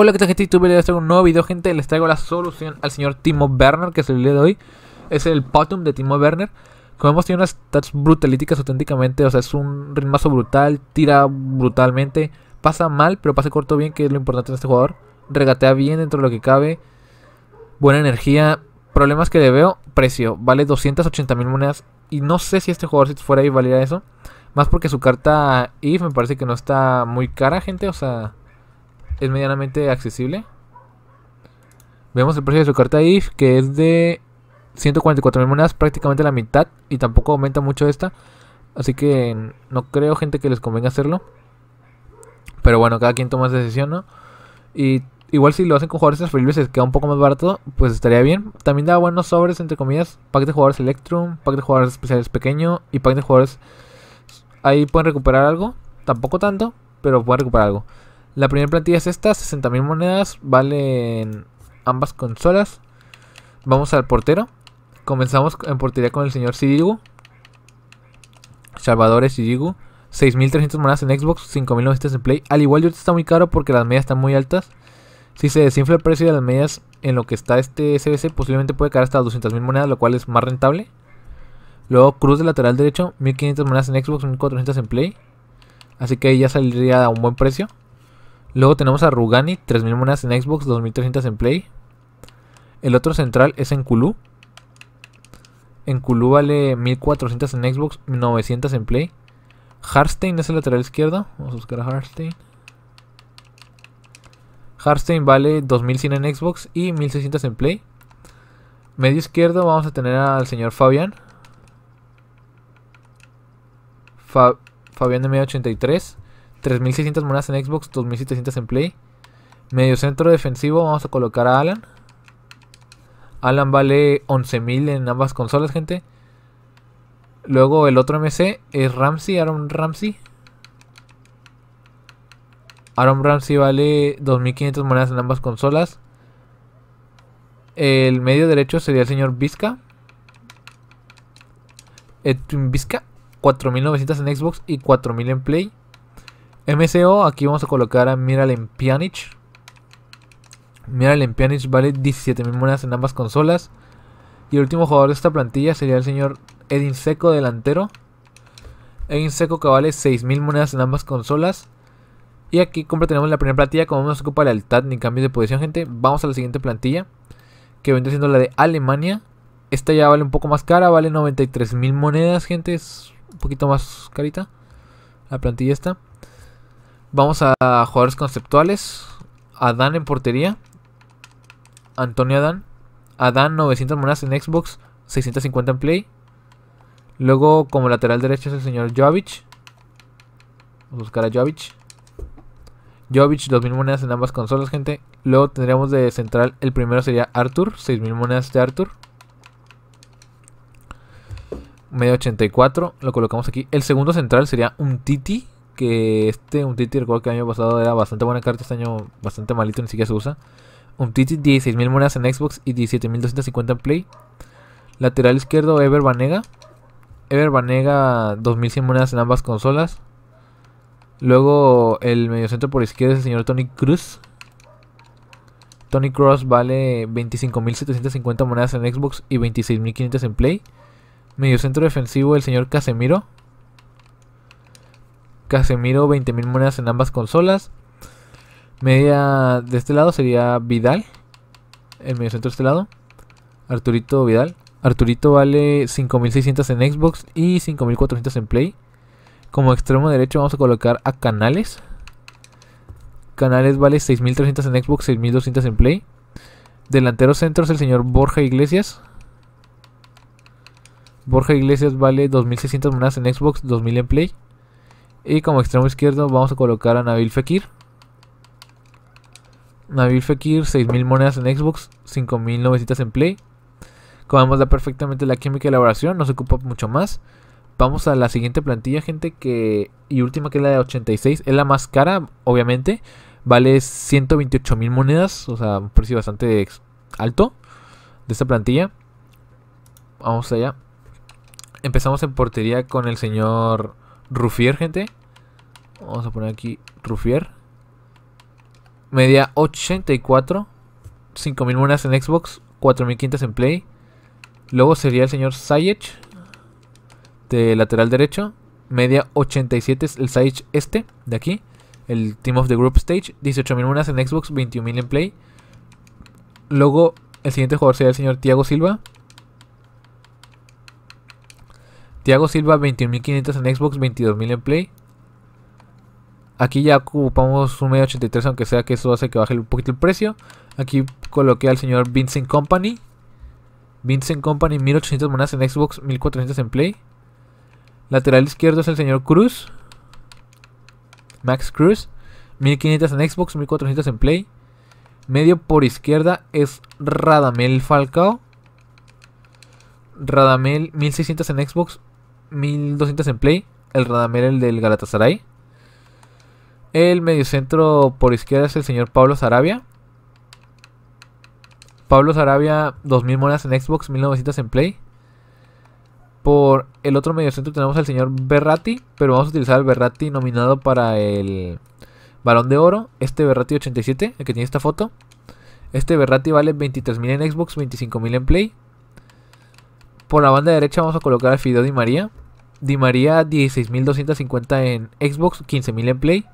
Hola, ¿qué tal gente? YouTube, les un nuevo video, gente. Les traigo la solución al señor Timo Werner, que es el de hoy. Es el Potum de Timo Werner. Como hemos tiene unas stats brutalíticas auténticamente. O sea, es un ritmazo brutal, tira brutalmente. Pasa mal, pero pasa corto bien, que es lo importante en este jugador. Regatea bien dentro de lo que cabe. Buena energía. Problemas que le veo, precio. Vale 280 mil monedas. Y no sé si este jugador, si fuera ahí, valiera eso. Más porque su carta IF me parece que no está muy cara, gente. O sea es medianamente accesible. Vemos el precio de su carta IF, que es de 144.000 monedas, prácticamente la mitad. Y tampoco aumenta mucho esta. Así que no creo, gente, que les convenga hacerlo. Pero bueno, cada quien toma esa decisión, ¿no? Y igual si lo hacen con jugadores transferibles, se queda un poco más barato, pues estaría bien. También da buenos sobres, entre comillas, pack de jugadores Electrum, pack de jugadores especiales pequeño y pack de jugadores... Ahí pueden recuperar algo, tampoco tanto, pero pueden recuperar algo. La primera plantilla es esta, 60.000 monedas, valen ambas consolas. Vamos al portero. Comenzamos en portería con el señor Sirigu. Salvador Sirigu. 6.300 monedas en Xbox, 5.900 en Play. Al igual, yo está muy caro porque las medias están muy altas. Si se desinfla el precio de las medias en lo que está este SBC, posiblemente puede caer hasta 200.000 monedas, lo cual es más rentable. Luego Cruz de lateral derecho, 1500 monedas en Xbox, 1400 en Play. Así que ahí ya saldría a un buen precio. Luego tenemos a Rugani, 3000 monedas en Xbox, 2300 en Play. El otro central es en Kulu. En Kulu vale 1400 en Xbox, 900 en Play. Harstein es el lateral izquierdo. Vamos a buscar a Harstein. Harstein vale 2100 en Xbox y 1600 en Play. Medio izquierdo vamos a tener al señor Fabián. Fabián de medio 83. 3600 monedas en Xbox, 2700 en Play. Medio centro defensivo, vamos a colocar a Alan. Alan vale 11000 en ambas consolas, gente. Luego el otro MC es Ramsey, Aaron Ramsey. Aaron Ramsey vale 2500 monedas en ambas consolas. El medio derecho sería el señor Vizca. Vizca, 4900 en Xbox y 4000 en Play. MCO, aquí vamos a colocar a Miralem Pjanic. Miralem Pjanic vale 17.000 monedas en ambas consolas. Y el último jugador de esta plantilla sería el señor Edin Seco, delantero. Edin Seco que vale 6.000 monedas en ambas consolas. Y aquí tenemos la primera plantilla, como no nos ocupa la lealtad ni cambios de posición, gente, vamos a la siguiente plantilla, que vendría siendo la de Alemania. Esta ya vale un poco más cara, vale 93.000 monedas, gente, es un poquito más carita la plantilla esta. Vamos a jugadores conceptuales. Adán en portería. Antonio Adán. Adán 900 monedas en Xbox, 650 en Play. Luego como lateral derecho es el señor Jovic. Vamos a buscar a Jovic. Jovic 2000 monedas en ambas consolas, gente. Luego tendríamos de central, el primero sería Arthur, 6000 monedas de Arthur. Medio 84, lo colocamos aquí. El segundo central sería un Titi, que este un Titi recuerdo que el año pasado era bastante buena carta, este año bastante malito, ni siquiera se usa. Un Titi 16.000 monedas en Xbox y 17.250 en Play. Lateral izquierdo Ever Banega. Ever Banega 2.100 monedas en ambas consolas. Luego el mediocentro por izquierda es el señor Tony Cruz. Tony Cruz vale 25.750 monedas en Xbox y 26.500 en Play. Mediocentro defensivo el señor Casemiro. Casemiro 20.000 monedas en ambas consolas. Media de este lado sería Vidal. El centro de este lado. Arturito Vidal. Arturito vale 5.600 en Xbox y 5.400 en Play. Como extremo derecho vamos a colocar a Canales. Canales vale 6.300 en Xbox, 6.200 en Play. Delantero centro es el señor Borja Iglesias. Borja Iglesias vale 2.600 monedas en Xbox, 2.000 en Play. Y como extremo izquierdo vamos a colocar a Nabil Fekir. Nabil Fekir, 6.000 monedas en Xbox, 5.900 en Play. Como vemos, perfectamente la química la elaboración, no se ocupa mucho más. Vamos a la siguiente plantilla, gente, que y última que es la de 86. Es la más cara, obviamente. Vale 128.000 monedas, o sea, un precio bastante alto de esta plantilla. Vamos allá. Empezamos en portería con el señor Rufier, gente. Vamos a poner aquí Rufier. Media 84. 5000 monedas en Xbox. 4500 en Play. Luego sería el señor Sayech. De lateral derecho. Media 87 es el Sayech este. De aquí. El Team of the Group Stage. 18.000 monedas en Xbox. 21.000 en Play. Luego el siguiente jugador sería el señor Tiago Silva. Tiago Silva 21.500 en Xbox, 22.000 en Play. Aquí ya ocupamos un medio 83, aunque sea que eso hace que baje un poquito el precio. Aquí coloqué al señor Vincent Company. Vincent Company, 1800 monedas en Xbox, 1400 en Play. Lateral izquierdo es el señor Cruz. Max Cruz, 1500 en Xbox, 1400 en Play. Medio por izquierda es Radamel Falcao. Radamel, 1600 en Xbox, 1200 en play. El Radamel, el del Galatasaray. El mediocentro por izquierda es el señor Pablo Sarabia. Pablo Sarabia, 2000 monedas en Xbox, 1900 en Play. Por el otro mediocentro tenemos al señor Berratti, pero vamos a utilizar el Berratti nominado para el Balón de Oro. Este Berratti 87, el que tiene esta foto. Este Berratti vale 23.000 en Xbox, 25.000 en Play. Por la banda derecha vamos a colocar a Fideo Di María. Di María 16.250 en Xbox, 15.000 en Play.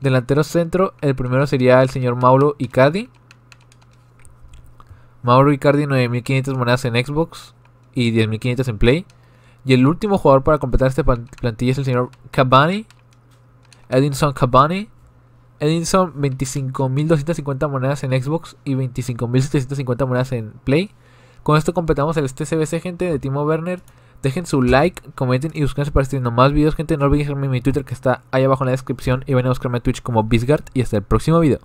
Delantero centro, el primero sería el señor Mauro Icardi. Mauro Icardi 9.500 monedas en Xbox y 10.500 en Play. Y el último jugador para completar esta plantilla es el señor Cabani. Edinson Cabani. Edinson 25.250 monedas en Xbox y 25.750 monedas en Play. Con esto completamos el TCBC, gente, de Timo Werner. Dejen su like, comenten y busquen para estar viendo más videos, gente. No olviden seguirme en mi Twitter que está ahí abajo en la descripción. Y ven a buscarme a Twitch como Bisgard. Y hasta el próximo video.